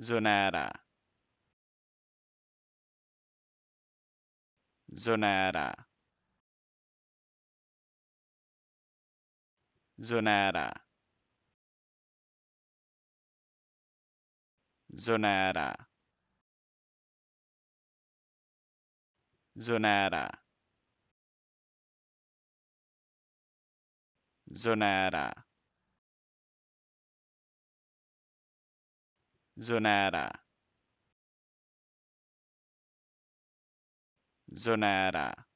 Zonada. Zonada. Zonada. Zonada. Zonada. Zonara. Zonara.